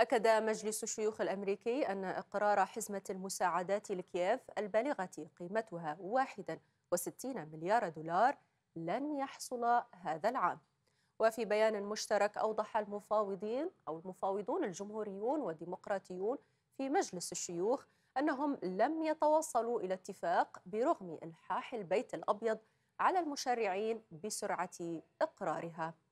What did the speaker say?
أكد مجلس الشيوخ الأمريكي أن إقرار حزمة المساعدات لكييف البالغة قيمتها 61 مليار دولار لن يحصل هذا العام وفي بيان مشترك أوضح المفاوضين أو المفاوضون الجمهوريون والديمقراطيون في مجلس الشيوخ أنهم لم يتوصلوا إلى اتفاق برغم إلحاح البيت الأبيض على المشرعين بسرعة إقرارها